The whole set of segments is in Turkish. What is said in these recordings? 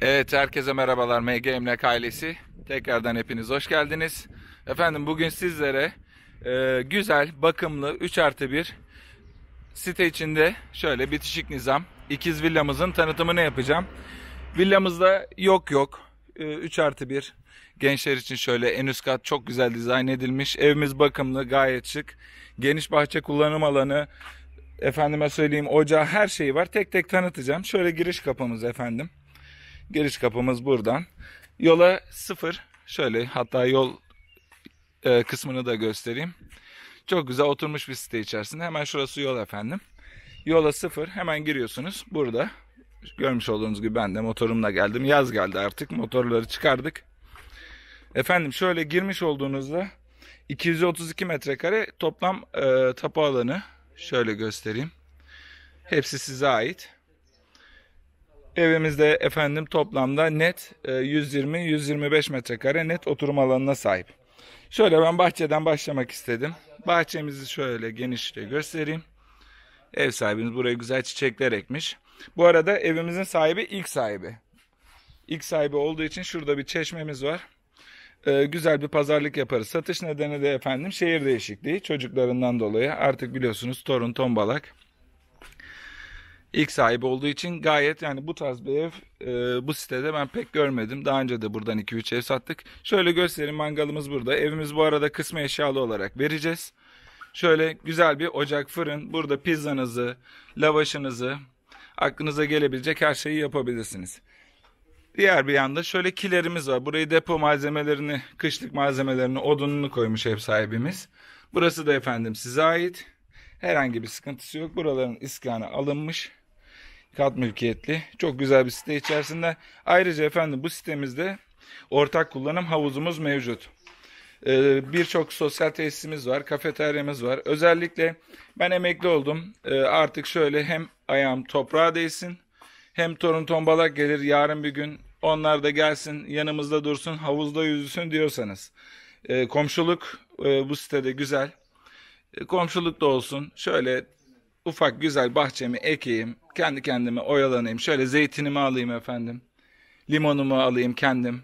Evet herkese merhabalar MG Emlak ailesi. Tekrardan hepiniz hoş geldiniz. Efendim bugün sizlere e, güzel, bakımlı 3 artı 1 site içinde şöyle bitişik nizam ikiz villamızın tanıtımını yapacağım. Villamızda yok yok 3 e, artı 1 gençler için şöyle en üst kat çok güzel dizayn edilmiş. Evimiz bakımlı gayet şık. Geniş bahçe kullanım alanı efendime söyleyeyim ocağı her şeyi var. Tek tek tanıtacağım. Şöyle giriş kapımız efendim. Giriş kapımız buradan. Yola sıfır. Şöyle hatta yol e, kısmını da göstereyim. Çok güzel oturmuş bir site içerisinde. Hemen şurası yol efendim. Yola sıfır. Hemen giriyorsunuz. Burada görmüş olduğunuz gibi ben de motorumla geldim. Yaz geldi artık. Motorları çıkardık. Efendim şöyle girmiş olduğunuzda 232 metrekare toplam e, tapu alanı. Şöyle göstereyim. Hepsi size ait. Evimizde efendim toplamda net 120-125 e, metrekare net oturum alanına sahip. Şöyle ben bahçeden başlamak istedim. Bahçemizi şöyle genişle göstereyim. Ev sahibimiz buraya güzel çiçekler ekmiş. Bu arada evimizin sahibi ilk sahibi. İlk sahibi olduğu için şurada bir çeşmemiz var. Ee, güzel bir pazarlık yaparız. Satış nedeni de efendim şehir değişikliği çocuklarından dolayı. Artık biliyorsunuz torun tombalak ilk sahibi olduğu için gayet yani bu tarz bir ev e, bu sitede ben pek görmedim. Daha önce de buradan 2-3 ev sattık. Şöyle göstereyim mangalımız burada. Evimiz bu arada kısmı eşyalı olarak vereceğiz. Şöyle güzel bir ocak, fırın. Burada pizzanızı, lavaşınızı, aklınıza gelebilecek her şeyi yapabilirsiniz. Diğer bir yanda şöyle kilerimiz var. Burayı depo malzemelerini, kışlık malzemelerini, odununu koymuş ev sahibimiz. Burası da efendim size ait. Herhangi bir sıkıntısı yok. Buraların iskanı alınmış kat mülkiyetli. Çok güzel bir site içerisinde. Ayrıca efendim bu sitemizde ortak kullanım havuzumuz mevcut. Ee, Birçok sosyal tesisimiz var, kafeteryamız var. Özellikle ben emekli oldum. Ee, artık şöyle hem ayağım toprağa değsin, hem torun tombalak gelir yarın bir gün onlar da gelsin yanımızda dursun havuzda yüzsün diyorsanız. E, komşuluk e, bu sitede güzel. E, komşuluk da olsun. Şöyle ufak güzel bahçemi ekeyim. Kendi kendime oyalanayım. Şöyle zeytinimi alayım efendim. Limonumu alayım kendim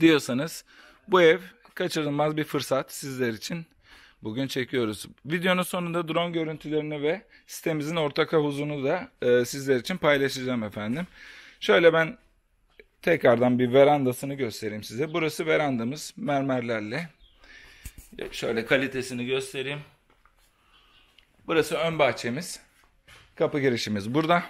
diyorsanız bu ev kaçırılmaz bir fırsat sizler için. Bugün çekiyoruz. Videonun sonunda drone görüntülerini ve sitemizin ortak havuzunu da e, sizler için paylaşacağım efendim. Şöyle ben tekrardan bir verandasını göstereyim size. Burası verandamız mermerlerle. Şöyle kalitesini göstereyim. Burası ön bahçemiz. Kapı girişimiz burada.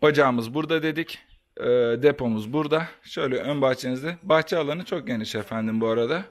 Ocağımız burada dedik. E, depomuz burada. Şöyle ön bahçenizde. Bahçe alanı çok geniş efendim bu arada.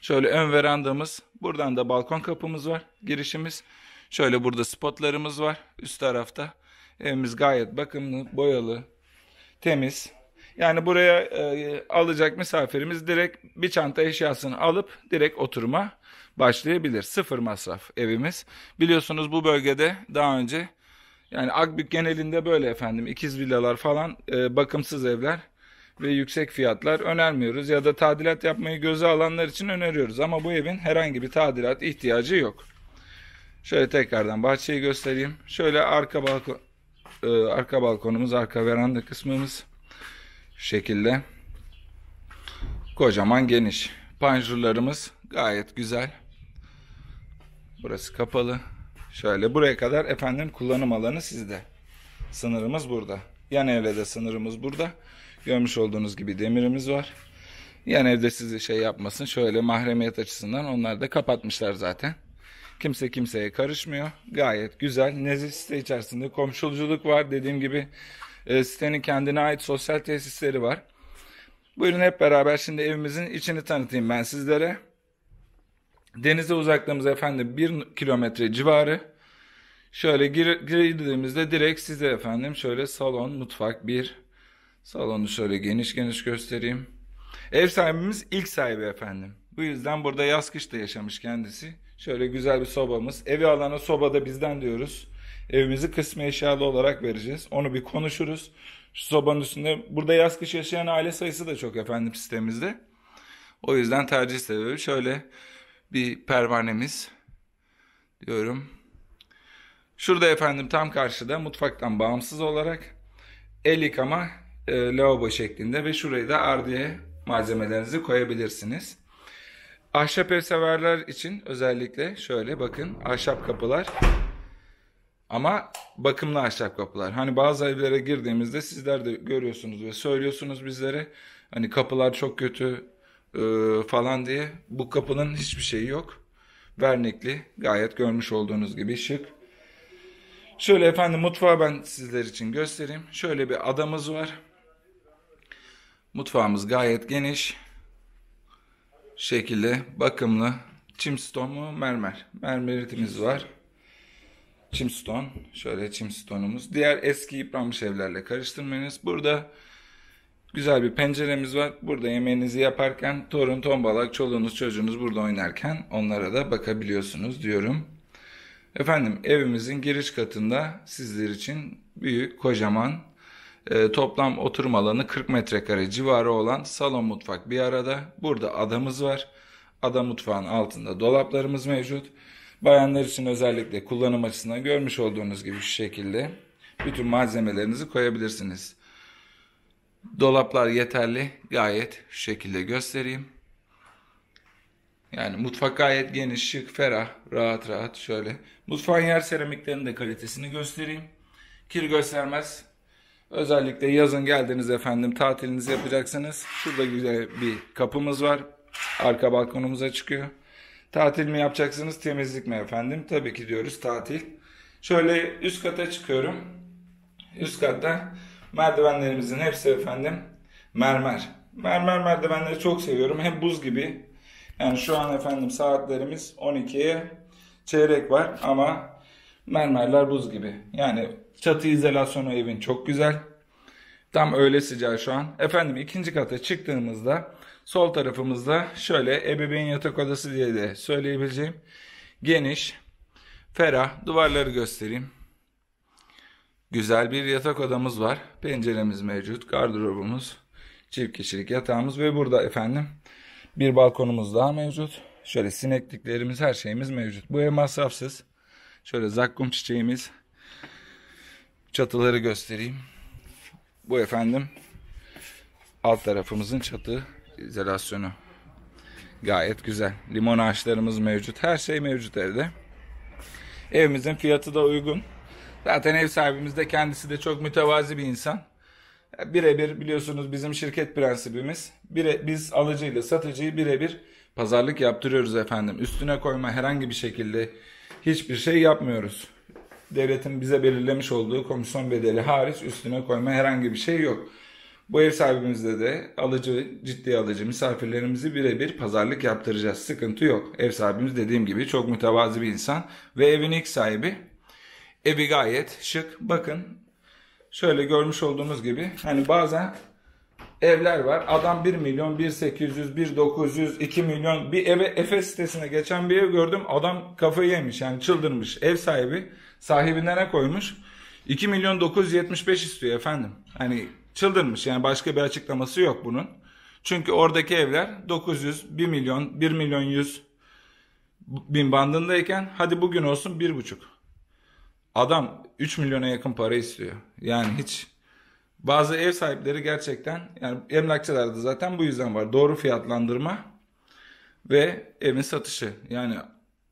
Şöyle ön verandamız. Buradan da balkon kapımız var. Girişimiz. Şöyle burada spotlarımız var. Üst tarafta. Evimiz gayet bakımlı, boyalı, temiz. Yani buraya e, alacak misafirimiz direkt bir çanta eşyasını alıp direkt oturma başlayabilir. Sıfır masraf evimiz. Biliyorsunuz bu bölgede daha önce yani Akbük genelinde böyle efendim ikiz villalar falan e, bakımsız evler ve yüksek fiyatlar önermiyoruz ya da tadilat yapmayı göze alanlar için öneriyoruz ama bu evin herhangi bir tadilat ihtiyacı yok. Şöyle tekrardan bahçeyi göstereyim. Şöyle arka balkon e, arka balkonumuz, arka veranda kısmımız şu şekilde. Kocaman geniş. Panjurlarımız gayet güzel. Burası kapalı. Şöyle buraya kadar efendim kullanım alanı sizde. Sınırımız burada. Yan evde de sınırımız burada. Görmüş olduğunuz gibi demirimiz var. Yan evde sizi şey yapmasın. Şöyle mahremiyet açısından onlar da kapatmışlar zaten. Kimse kimseye karışmıyor. Gayet güzel. Nezih site içerisinde komşulculuk var. Dediğim gibi e, sitenin kendine ait sosyal tesisleri var. Buyurun hep beraber şimdi evimizin içini tanıtayım ben sizlere. Denize uzaklığımız efendim 1 kilometre civarı. Şöyle gir, girdiğimizde direkt size efendim şöyle salon, mutfak bir. Salonu şöyle geniş geniş göstereyim. Ev sahibimiz ilk sahibi efendim. Bu yüzden burada yaz kışta yaşamış kendisi. Şöyle güzel bir sobamız. Evi alana sobada bizden diyoruz. Evimizi kısmi eşyalı olarak vereceğiz. Onu bir konuşuruz. Şu sobanın üstünde burada yaz kış yaşayan aile sayısı da çok efendim sistemimizde. O yüzden tercih sebebi şöyle bir pervanemiz diyorum. Şurada efendim tam karşıda mutfaktan bağımsız olarak el yıkama e, lavabo şeklinde ve şurayı da ardiye malzemelerinizi koyabilirsiniz. Ahşap ev severler için özellikle şöyle bakın ahşap kapılar ama bakımlı ahşap kapılar. Hani bazı evlere girdiğimizde sizler de görüyorsunuz ve söylüyorsunuz bizlere. Hani kapılar çok kötü, e, falan diye bu kapının hiçbir şeyi yok. vernikli, gayet görmüş olduğunuz gibi şık. Şöyle efendim mutfağı ben sizler için göstereyim. Şöyle bir adamız var. Mutfağımız gayet geniş. Şekilde bakımlı. Çimston mu? Mermer. Mermeritimiz var. Çimston. Şöyle çimstonumuz. Diğer eski yıpranmış evlerle karıştırmayınız. Burada Güzel bir penceremiz var. Burada yemeğinizi yaparken torun, tombalak, çoluğunuz, çocuğunuz burada oynarken onlara da bakabiliyorsunuz diyorum. Efendim evimizin giriş katında sizler için büyük, kocaman, e, toplam oturma alanı 40 metrekare civarı olan salon mutfak bir arada. Burada adamız var. Ada mutfağın altında dolaplarımız mevcut. Bayanlar için özellikle kullanım açısından görmüş olduğunuz gibi şu şekilde bütün malzemelerinizi koyabilirsiniz. Dolaplar yeterli. Gayet şu şekilde göstereyim. Yani mutfak gayet geniş, şık, ferah, rahat rahat şöyle. Mutfağın yer seramiklerinin de kalitesini göstereyim. Kir göstermez. Özellikle yazın geldiniz efendim tatilinizi yapacaksınız. şurada güzel bir kapımız var. Arka balkonumuza çıkıyor. Tatil mi yapacaksınız temizlik mi efendim? Tabii ki diyoruz tatil. Şöyle üst kata çıkıyorum. Üst katta Merdivenlerimizin hepsi efendim mermer. Mermer merdivenleri çok seviyorum. Hem buz gibi. Yani şu an efendim saatlerimiz 12'ye çeyrek var ama mermerler buz gibi. Yani çatı izolasyonu evin çok güzel. Tam öyle sıcağı şu an. Efendim ikinci kata çıktığımızda sol tarafımızda şöyle ebeveyn yatak odası diye de söyleyebileceğim. Geniş, ferah duvarları göstereyim. Güzel bir yatak odamız var. Penceremiz mevcut, gardırobumuz, çift kişilik yatağımız ve burada efendim bir balkonumuz daha mevcut. Şöyle sinekliklerimiz, her şeyimiz mevcut. Bu ev masrafsız. Şöyle zakkum çiçeğimiz. Çatıları göstereyim. Bu efendim alt tarafımızın çatı izolasyonu. Gayet güzel. Limon ağaçlarımız mevcut. Her şey mevcut evde. Evimizin fiyatı da uygun. Zaten ev sahibimiz de kendisi de çok mütevazi bir insan. Birebir biliyorsunuz bizim şirket prensibimiz. Bire, biz alıcıyla satıcıyı birebir pazarlık yaptırıyoruz efendim. Üstüne koyma herhangi bir şekilde hiçbir şey yapmıyoruz. Devletin bize belirlemiş olduğu komisyon bedeli hariç üstüne koyma herhangi bir şey yok. Bu ev sahibimizde de alıcı, ciddi alıcı misafirlerimizi birebir pazarlık yaptıracağız. Sıkıntı yok. Ev sahibimiz dediğim gibi çok mütevazi bir insan ve evin ilk sahibi Evi gayet şık. Bakın şöyle görmüş olduğunuz gibi hani bazen evler var. Adam 1 milyon, 1 800, 1 900, 2 milyon bir eve Efes sitesine geçen bir ev gördüm. Adam kafayı yemiş yani çıldırmış. Ev sahibi sahibine ne koymuş? 2 milyon 975 istiyor efendim. Hani çıldırmış yani başka bir açıklaması yok bunun. Çünkü oradaki evler 900, 1 milyon, 1 milyon 100 bin bandındayken hadi bugün olsun 1,5. Adam 3 milyona yakın para istiyor. Yani hiç bazı ev sahipleri gerçekten yani emlakçılarda zaten bu yüzden var. Doğru fiyatlandırma ve evin satışı. Yani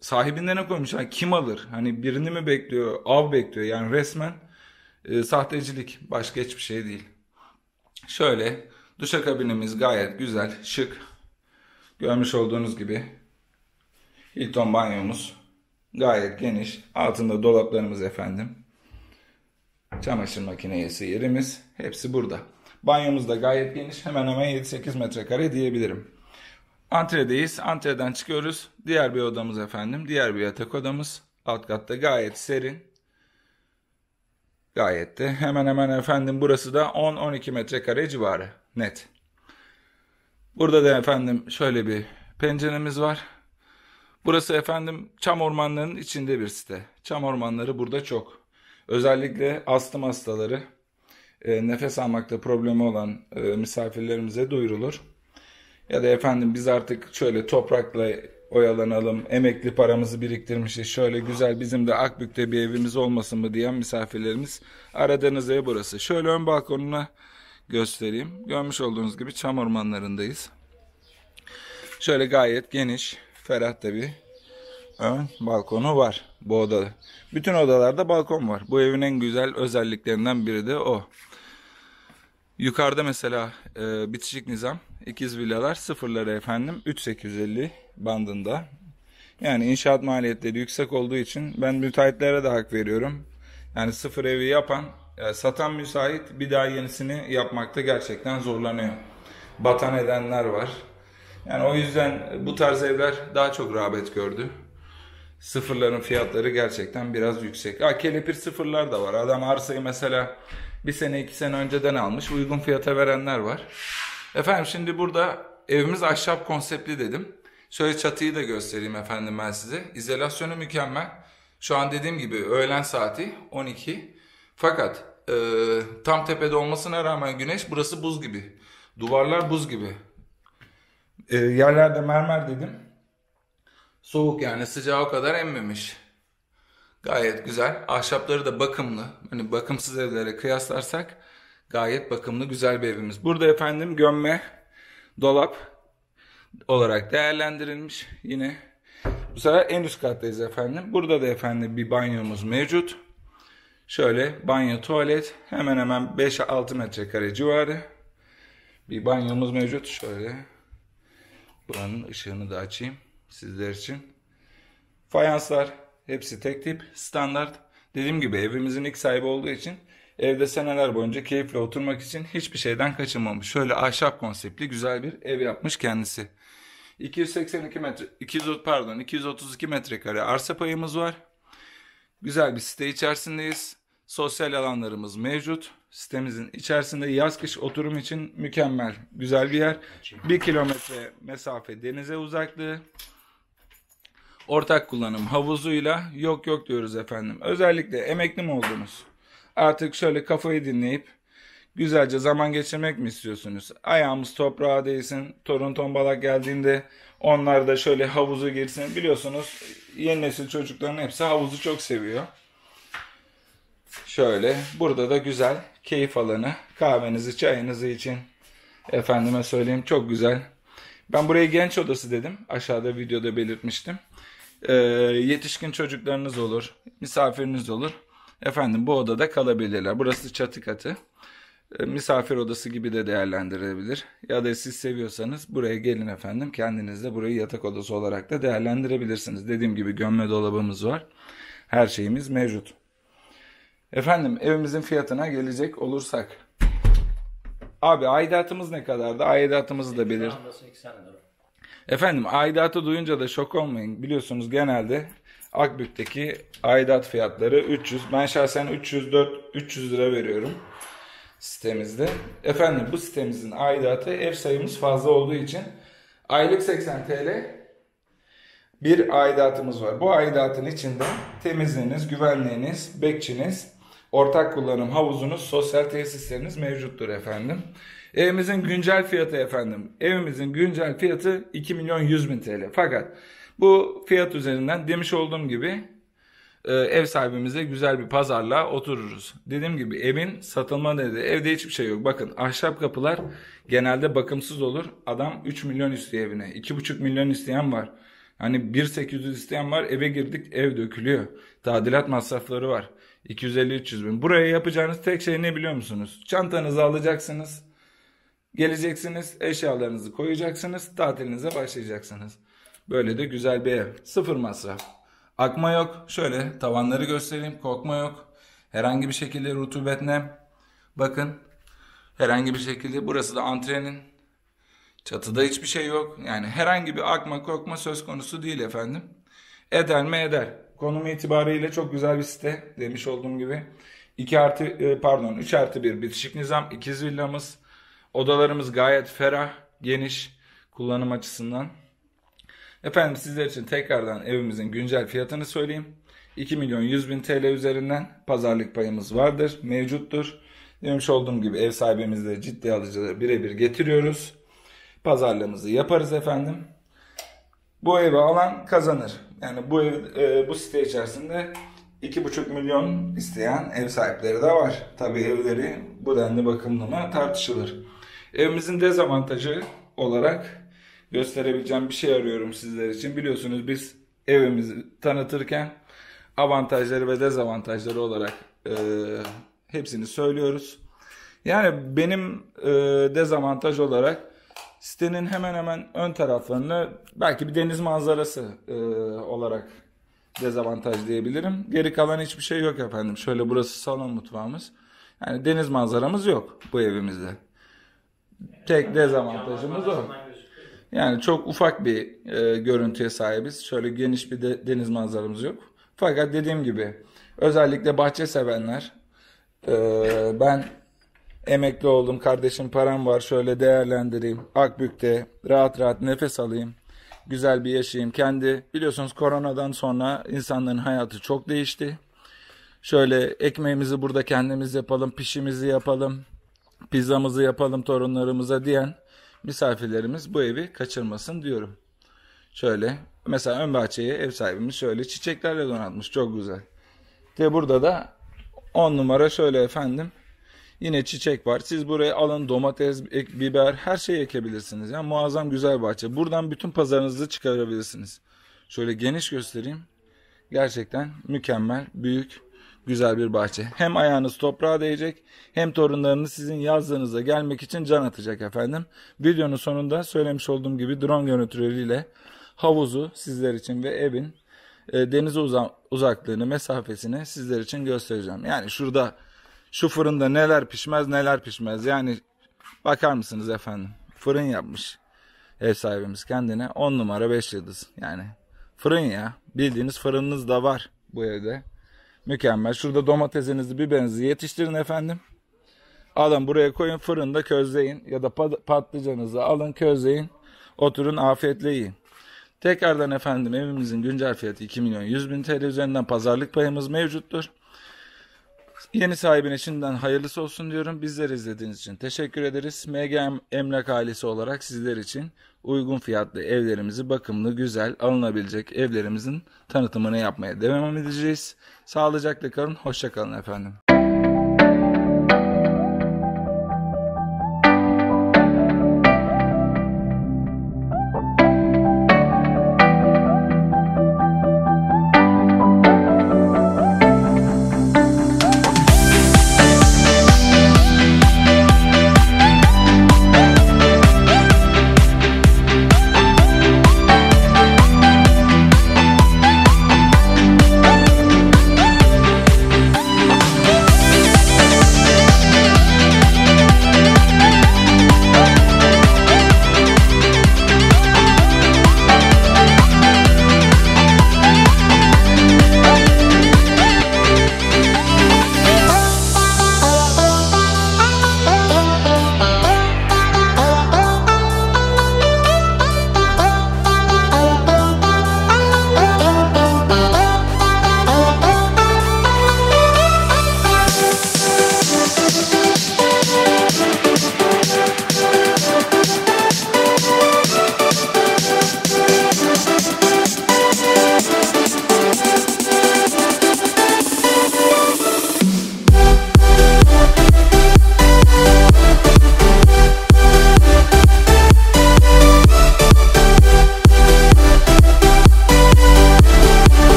sahibinden ne koymuş? Yani kim alır? Hani birini mi bekliyor? Av bekliyor. Yani resmen e, sahtecilik. Başka hiçbir şey değil. Şöyle duşakabinimiz gayet güzel, şık. Görmüş olduğunuz gibi Hilton banyomuz. Gayet geniş. Altında dolaplarımız efendim. Çamaşır makinesi yerimiz. Hepsi burada. Banyomuz da gayet geniş. Hemen hemen 7-8 metrekare diyebilirim. Antredeyiz. Antreden çıkıyoruz. Diğer bir odamız efendim. Diğer bir yatak odamız. Alt katta gayet serin. Gayet de hemen hemen efendim burası da 10-12 metrekare civarı net. Burada da efendim şöyle bir penceremiz var. Burası efendim çam ormanlarının içinde bir site. Çam ormanları burada çok. Özellikle astım hastaları, e, nefes almakta problemi olan e, misafirlerimize duyurulur. Ya da efendim biz artık şöyle toprakla oyalanalım, emekli paramızı biriktirmişiz, şöyle güzel bizim de Akbük'te bir evimiz olmasın mı diyen misafirlerimiz aradığınız ev burası. Şöyle ön balkonuna göstereyim. Görmüş olduğunuz gibi çam ormanlarındayız. Şöyle gayet geniş, ferah tabi. Ön balkonu var bu odada. Bütün odalarda balkon var. Bu evin en güzel özelliklerinden biri de o. Yukarıda mesela e, bitişik nizam ikiz villalar sıfırları efendim 3850 bandında. Yani inşaat maliyetleri yüksek olduğu için ben müteahhitlere de hak veriyorum. Yani sıfır evi yapan, e, satan müsait bir daha yenisini yapmakta gerçekten zorlanıyor. Batan edenler var. Yani o yüzden bu tarz evler daha çok rağbet gördü. Sıfırların fiyatları gerçekten biraz yüksek. Ha kelepir sıfırlar da var. Adam arsayı mesela bir sene iki sene önceden almış uygun fiyata verenler var. Efendim şimdi burada evimiz ahşap konseptli dedim. Şöyle çatıyı da göstereyim efendim ben size. İzolasyonu mükemmel. Şu an dediğim gibi öğlen saati 12. Fakat e, tam tepede olmasına rağmen güneş burası buz gibi. Duvarlar buz gibi. E, yerlerde mermer dedim. Soğuk yani sıcağı o kadar emmemiş. Gayet güzel. Ahşapları da bakımlı. Hani bakımsız evlere kıyaslarsak gayet bakımlı güzel bir evimiz. Burada efendim gömme, dolap olarak değerlendirilmiş. Yine bu sefer en üst kattayız efendim. Burada da efendim bir banyomuz mevcut. Şöyle banyo tuvalet hemen hemen 5-6 metrekare civarı. Bir banyomuz mevcut. Şöyle Buranın ışığını da açayım sizler için. Fayanslar hepsi tek tip standart. Dediğim gibi evimizin ilk sahibi olduğu için evde seneler boyunca keyifle oturmak için hiçbir şeyden kaçınmamış. Şöyle ahşap konseptli güzel bir ev yapmış kendisi. 282 metre 200 pardon 232 metrekare arsa payımız var. Güzel bir site içerisindeyiz sosyal alanlarımız mevcut. Sitemizin içerisinde yaz kış oturum için mükemmel, güzel bir yer. Bir kilometre mesafe denize uzaklığı. Ortak kullanım havuzuyla yok yok diyoruz efendim. Özellikle emekli mi oldunuz? Artık şöyle kafayı dinleyip güzelce zaman geçirmek mi istiyorsunuz? Ayağımız toprağa değsin. Torun tombalak geldiğinde onlar da şöyle havuzu girsin. Biliyorsunuz yeni nesil çocukların hepsi havuzu çok seviyor. Şöyle burada da güzel keyif alanı. Kahvenizi, çayınızı için efendime söyleyeyim çok güzel. Ben buraya genç odası dedim. Aşağıda videoda belirtmiştim. Ee, yetişkin çocuklarınız olur, misafiriniz olur. Efendim bu odada kalabilirler. Burası çatı katı. Ee, misafir odası gibi de değerlendirebilir. Ya da siz seviyorsanız buraya gelin efendim. Kendiniz de burayı yatak odası olarak da değerlendirebilirsiniz. Dediğim gibi gömme dolabımız var. Her şeyimiz mevcut. Efendim evimizin fiyatına gelecek olursak. Abi aidatımız ne kadardı? Aidatımızı da belir. Efendim aidatı duyunca da şok olmayın. Biliyorsunuz genelde Akbük'teki aidat fiyatları 300. Ben şahsen 304 300 lira veriyorum sitemizde. Efendim bu sitemizin aidatı ev sayımız fazla olduğu için aylık 80 TL bir aidatımız var. Bu aidatın içinde temizliğiniz, güvenliğiniz, bekçiniz, ortak kullanım havuzunuz, sosyal tesisleriniz mevcuttur efendim. Evimizin güncel fiyatı efendim. Evimizin güncel fiyatı 2 milyon 100 bin TL. Fakat bu fiyat üzerinden demiş olduğum gibi e, ev sahibimize güzel bir pazarla otururuz. Dediğim gibi evin satılma nedeni evde hiçbir şey yok. Bakın ahşap kapılar genelde bakımsız olur. Adam 3 milyon istiyor evine. 2,5 milyon isteyen var. Hani 1.800 isteyen var eve girdik ev dökülüyor. Tadilat masrafları var. 250-300 bin. Buraya yapacağınız tek şey ne biliyor musunuz? Çantanızı alacaksınız. Geleceksiniz, eşyalarınızı koyacaksınız, tatilinize başlayacaksınız. Böyle de güzel bir ev. Sıfır masraf. Akma yok. Şöyle tavanları göstereyim. Korkma yok. Herhangi bir şekilde rutubet nem. Bakın. Herhangi bir şekilde burası da antrenin. Çatıda hiçbir şey yok. Yani herhangi bir akma kokma söz konusu değil efendim. Eder mi eder. Konumu itibariyle çok güzel bir site demiş olduğum gibi. 2 artı e, pardon 3 artı 1 bitişik nizam ikiz villamız. Odalarımız gayet ferah, geniş kullanım açısından. Efendim sizler için tekrardan evimizin güncel fiyatını söyleyeyim. 2 milyon 100 bin TL üzerinden pazarlık payımız vardır, mevcuttur. Demiş olduğum gibi ev sahibimizle ciddi alıcıları birebir getiriyoruz. Pazarlığımızı yaparız efendim. Bu evi alan kazanır. Yani bu ev, e, bu site içerisinde 2,5 milyon isteyen ev sahipleri de var. Tabi evleri bu denli bakımlı mı tartışılır. Evimizin dezavantajı olarak gösterebileceğim bir şey arıyorum sizler için. Biliyorsunuz biz evimizi tanıtırken avantajları ve dezavantajları olarak e, hepsini söylüyoruz. Yani benim e, dezavantaj olarak sitenin hemen hemen ön taraflarını belki bir deniz manzarası e, olarak dezavantaj diyebilirim. Geri kalan hiçbir şey yok efendim. Şöyle burası salon mutfağımız. Yani deniz manzaramız yok bu evimizde. Tek dezavantajımız o. Yani çok ufak bir e, görüntüye sahibiz. Şöyle geniş bir de, deniz manzaramız yok. Fakat dediğim gibi özellikle bahçe sevenler e, ben Emekli oldum kardeşim param var şöyle değerlendireyim. Akbük'te rahat rahat nefes alayım. Güzel bir yaşayayım. Kendi biliyorsunuz koronadan sonra insanların hayatı çok değişti. Şöyle ekmeğimizi burada kendimiz yapalım, pişimizi yapalım, pizzamızı yapalım torunlarımıza diyen misafirlerimiz bu evi kaçırmasın diyorum. Şöyle mesela ön bahçeyi ev sahibimiz şöyle çiçeklerle donatmış çok güzel. De burada da on numara şöyle efendim Yine çiçek var. Siz buraya alın domates, ek, biber her şeyi ekebilirsiniz. Yani muazzam güzel bahçe. Buradan bütün pazarınızı çıkarabilirsiniz. Şöyle geniş göstereyim. Gerçekten mükemmel, büyük, güzel bir bahçe. Hem ayağınız toprağa değecek hem torunlarınız sizin yazlığınıza gelmek için can atacak efendim. Videonun sonunda söylemiş olduğum gibi drone görüntüleriyle havuzu sizler için ve evin e, denize uzaklığını, mesafesini sizler için göstereceğim. Yani şurada şu fırında neler pişmez neler pişmez. Yani bakar mısınız efendim? Fırın yapmış ev sahibimiz kendine. 10 numara 5 yıldız. Yani fırın ya. Bildiğiniz fırınınız da var bu evde. Mükemmel. Şurada domatesinizi, biberinizi yetiştirin efendim. Alın buraya koyun fırında közleyin ya da patlıcanınızı alın közleyin. Oturun afiyetle yiyin. Tekrardan efendim evimizin güncel fiyatı 2 milyon 100 bin TL üzerinden pazarlık payımız mevcuttur. Yeni sahibine şimdiden hayırlısı olsun diyorum. Bizleri izlediğiniz için teşekkür ederiz. MG Emlak ailesi olarak sizler için uygun fiyatlı evlerimizi bakımlı, güzel, alınabilecek evlerimizin tanıtımını yapmaya devam edeceğiz. Sağlıcakla kalın, hoşçakalın efendim.